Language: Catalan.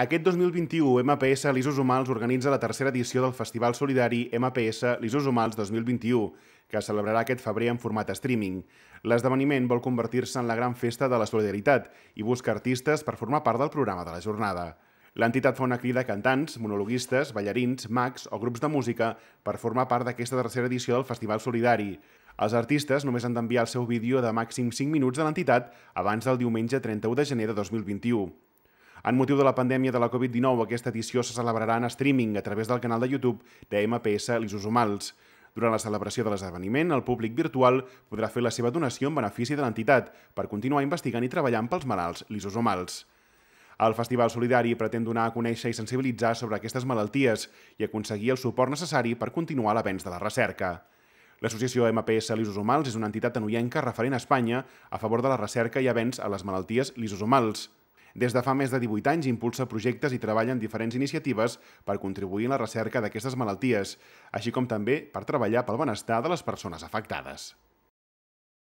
Aquest 2021, MPS Lisos Humals organitza la tercera edició del Festival Solidari MPS Lisos Humals 2021, que es celebrarà aquest febrer en format streaming. L'esdeveniment vol convertir-se en la gran festa de la solidaritat i busca artistes per formar part del programa de la jornada. L'entitat fa una crida a cantants, monologuistes, ballarins, mags o grups de música per formar part d'aquesta tercera edició del Festival Solidari. Els artistes només han d'enviar el seu vídeo de màxim 5 minuts a l'entitat abans del diumenge 31 de gener de 2021. En motiu de la pandèmia de la Covid-19, aquesta edició se celebrarà en streaming a través del canal de YouTube de MPS Lisos Humals. Durant la celebració de l'esdeveniment, el públic virtual podrà fer la seva donació en benefici de l'entitat per continuar investigant i treballant pels malalts lisosomals. El Festival Solidari pretén donar a conèixer i sensibilitzar sobre aquestes malalties i aconseguir el suport necessari per continuar l'avenç de la recerca. L'associació MPS Lisosomals és una entitat anoienca referent a Espanya a favor de la recerca i avenç a les malalties lisosomals. Des de fa més de 18 anys impulsa projectes i treballa en diferents iniciatives per contribuir en la recerca d'aquestes malalties, així com també per treballar pel benestar de les persones afectades.